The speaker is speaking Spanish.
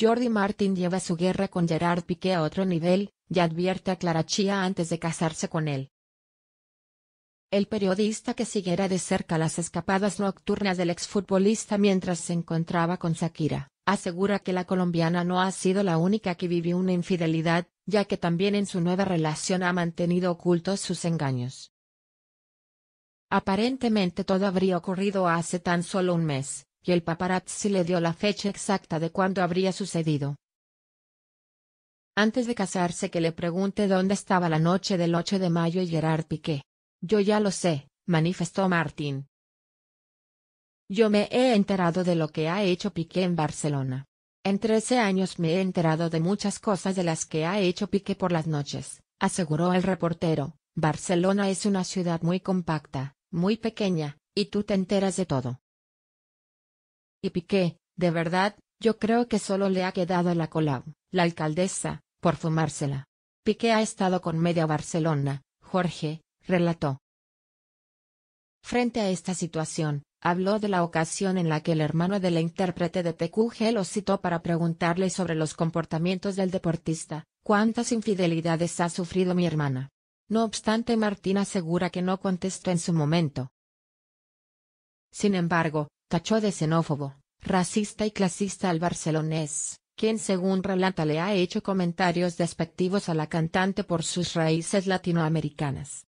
Jordi Martin lleva su guerra con Gerard Piqué a otro nivel, y advierte a Clara Chia antes de casarse con él. El periodista que siguiera de cerca las escapadas nocturnas del exfutbolista mientras se encontraba con Shakira, asegura que la colombiana no ha sido la única que vivió una infidelidad, ya que también en su nueva relación ha mantenido ocultos sus engaños. Aparentemente todo habría ocurrido hace tan solo un mes, y el paparazzi le dio la fecha exacta de cuándo habría sucedido. Antes de casarse que le pregunte dónde estaba la noche del 8 de mayo y Gerard Piqué. Yo ya lo sé, manifestó Martín. Yo me he enterado de lo que ha hecho Piqué en Barcelona. En trece años me he enterado de muchas cosas de las que ha hecho Piqué por las noches, aseguró el reportero. Barcelona es una ciudad muy compacta, muy pequeña, y tú te enteras de todo. Y Piqué, de verdad, yo creo que solo le ha quedado la Colau, la alcaldesa, por fumársela. Piqué ha estado con media Barcelona, Jorge, relató. Frente a esta situación, habló de la ocasión en la que el hermano de la intérprete de PQG lo citó para preguntarle sobre los comportamientos del deportista, cuántas infidelidades ha sufrido mi hermana. No obstante Martín asegura que no contestó en su momento. Sin embargo, tachó de xenófobo, racista y clasista al barcelonés, quien según relata le ha hecho comentarios despectivos a la cantante por sus raíces latinoamericanas.